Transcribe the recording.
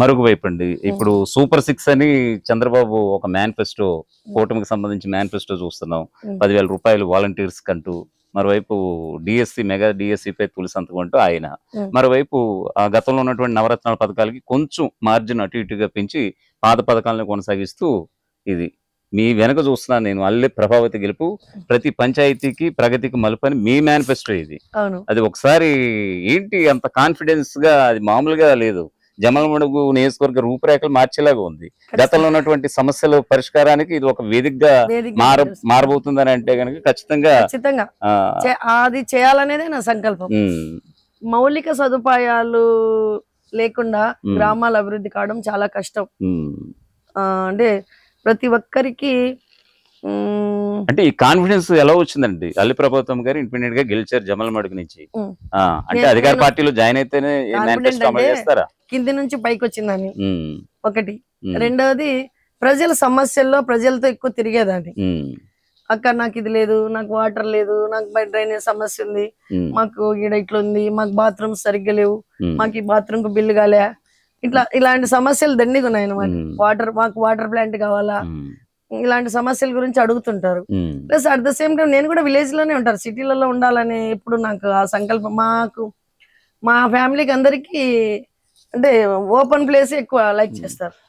మరొక వైపు అండి ఇప్పుడు సూపర్ సిక్స్ అని చంద్రబాబు ఒక మేనిఫెస్టో mm. కూటమికి సంబంధించి మేనిఫెస్టో చూస్తున్నాం mm. పదివేల రూపాయలు వాలంటీర్స్ కంటూ మరోవైపు డిఎస్సి మెగా పై తొలి సంతకం అంటూ ఆయన mm. మరోవైపు ఆ గతంలో ఉన్నటువంటి నవరత్నాల పథకాలకి కొంచెం మార్జిన్ అటు ఇటుగా పెంచి పాత పథకాలను కొనసాగిస్తూ ఇది మీ వెనక చూస్తున్నాను నేను అల్లే ప్రభావిత గెలుపు ప్రతి పంచాయతీకి ప్రగతికి మలుపని మీ మేనిఫెస్టో ఇది అది ఒకసారి ఏంటి అంత కాన్ఫిడెన్స్ గా అది మామూలుగా లేదు జమలమడుగు నియోజకవర్గ రూపురేఖలు మార్చేలాగా ఉంది గతంలో ఉన్నటువంటి సమస్యల పరిష్కారానికి ఇది ఒక వేదికగా మార మారబోతుందని అంటే కనుక ఖచ్చితంగా అది చేయాలనేదే నా సంకల్పం మౌలిక సదుపాయాలు లేకుండా గ్రామాలు అభివృద్ధి కావడం చాలా కష్టం అంటే ప్రతి ఒక్కరికి అంటే ఈ కాన్ఫిడెన్స్ ఎలా వచ్చిందండి అల్లి ప్రభుత్వం గారు ఇండిపెండెంట్ గా గెలిచారు జమల మడుగు నుంచి అంటే అధికార పార్టీలో జాయిన్ అయితేనే చేస్తారా కింది నుంచి పైకి వచ్చిందని ఒకటి రెండవది ప్రజల సమస్యల్లో ప్రజలతో ఎక్కువ తిరిగేదాన్ని అక్క నాకు ఇది లేదు నాకు వాటర్ లేదు నాకు డ్రైనేజ్ సమస్య ఉంది మాకు ఈడ ఇట్లా ఉంది మాకు బాత్రూమ్ సరిగ్గా లేవు మాకు ఈ బాత్రూమ్ కు బిల్లు కాలే ఇట్లా ఇలాంటి సమస్యలు దండిగా ఉన్నాయి అనమాట వాటర్ మాకు వాటర్ ప్లాంట్ కావాలా ఇలాంటి సమస్యల గురించి అడుగుతుంటారు plus at the same time నేను కూడా విలేజ్ లోనే ఉంటారు సిటీలలో ఉండాలని ఎప్పుడు నాకు ఆ సంకల్పం మాకు మా ఫ్యామిలీకి అందరికీ అంటే ఓపెన్ ప్లేస్ ఎక్కువ లైక్ చేస్తారు